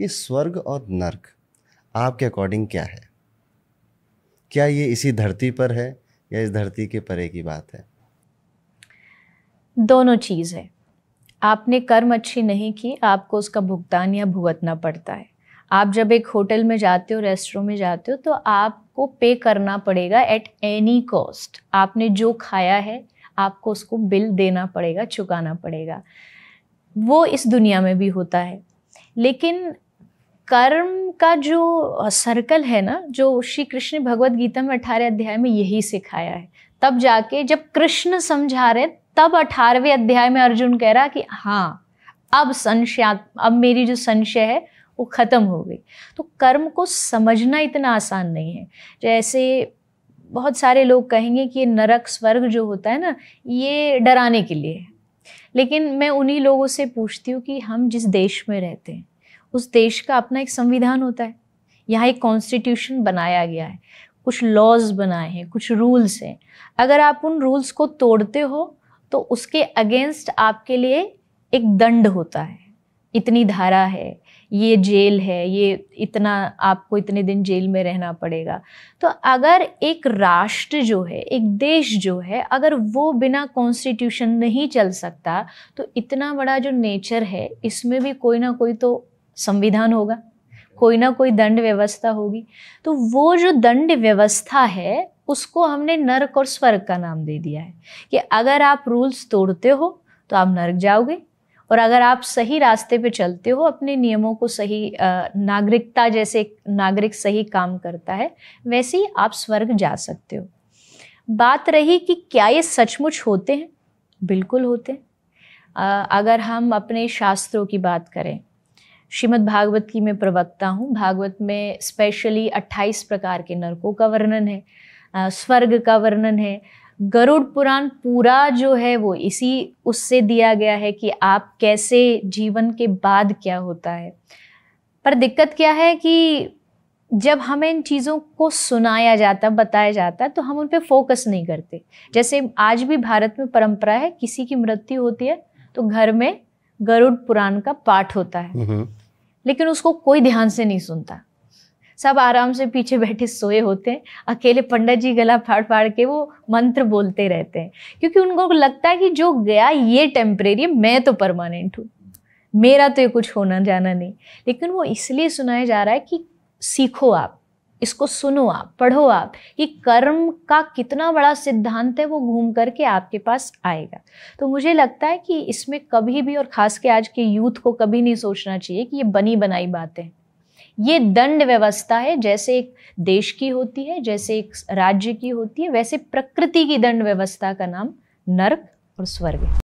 ये स्वर्ग और नर्क आपके अकॉर्डिंग क्या है क्या ये इसी धरती पर है या इस धरती के परे की बात है दोनों चीज़ है आपने कर्म अच्छी नहीं की आपको उसका भुगतान या भुगतना पड़ता है आप जब एक होटल में जाते हो रेस्टोरेंट में जाते हो तो आपको पे करना पड़ेगा एट एनी कॉस्ट आपने जो खाया है आपको उसको बिल देना पड़ेगा चुकाना पड़ेगा वो इस दुनिया में भी होता है लेकिन कर्म का जो सर्कल है ना जो श्री कृष्ण भगवत गीता में अठारह अध्याय में यही सिखाया है तब जाके जब कृष्ण समझा रहे तब अठारहवें अध्याय में अर्जुन कह रहा कि हाँ अब संशया अब मेरी जो संशय है वो ख़त्म हो गई तो कर्म को समझना इतना आसान नहीं है जैसे बहुत सारे लोग कहेंगे कि ये नरक स्वर्ग जो होता है ना ये डराने के लिए है लेकिन मैं उन्हीं लोगों से पूछती हूँ कि हम जिस देश में रहते हैं उस देश का अपना एक संविधान होता है यहाँ एक कॉन्स्टिट्यूशन बनाया गया है कुछ लॉज बनाए हैं कुछ रूल्स हैं अगर आप उन रूल्स को तोड़ते हो तो उसके अगेंस्ट आपके लिए एक दंड होता है इतनी धारा है ये जेल है ये इतना आपको इतने दिन जेल में रहना पड़ेगा तो अगर एक राष्ट्र जो है एक देश जो है अगर वो बिना कॉन्स्टिट्यूशन नहीं चल सकता तो इतना बड़ा जो नेचर है इसमें भी कोई ना कोई तो संविधान होगा कोई ना कोई दंड व्यवस्था होगी तो वो जो दंड व्यवस्था है उसको हमने नरक और स्वर्ग का नाम दे दिया है कि अगर आप रूल्स तोड़ते हो तो आप नरक जाओगे और अगर आप सही रास्ते पे चलते हो अपने नियमों को सही नागरिकता जैसे नागरिक सही काम करता है वैसे ही आप स्वर्ग जा सकते हो बात रही कि क्या ये सचमुच होते हैं बिल्कुल होते हैं अगर हम अपने शास्त्रों की बात करें श्रीमद् भागवत की मैं प्रवक्ता हूँ भागवत में स्पेशली 28 प्रकार के नरकों का वर्णन है स्वर्ग का वर्णन है गरुड़ पुराण पूरा जो है वो इसी उससे दिया गया है कि आप कैसे जीवन के बाद क्या होता है पर दिक्कत क्या है कि जब हमें इन चीज़ों को सुनाया जाता बताया जाता तो हम उन पर फोकस नहीं करते जैसे आज भी भारत में परंपरा है किसी की मृत्यु होती है तो घर में गरुड़ पुराण का पाठ होता है हम्म। लेकिन उसको कोई ध्यान से नहीं सुनता सब आराम से पीछे बैठे सोए होते हैं अकेले पंडित जी गला फाड़ फाड़ के वो मंत्र बोलते रहते हैं क्योंकि उनको लगता है कि जो गया ये टेम्परेरी मैं तो परमानेंट हूँ मेरा तो ये कुछ होना जाना नहीं लेकिन वो इसलिए सुनाया जा रहा है कि सीखो आप इसको सुनो आप पढ़ो आप कि कर्म का कितना बड़ा सिद्धांत है वो घूम करके आपके पास आएगा तो मुझे लगता है कि इसमें कभी भी और ख़ास के आज के यूथ को कभी नहीं सोचना चाहिए कि ये बनी बनाई बातें ये दंड व्यवस्था है जैसे एक देश की होती है जैसे एक राज्य की होती है वैसे प्रकृति की दंड व्यवस्था का नाम नर्क और स्वर्ग है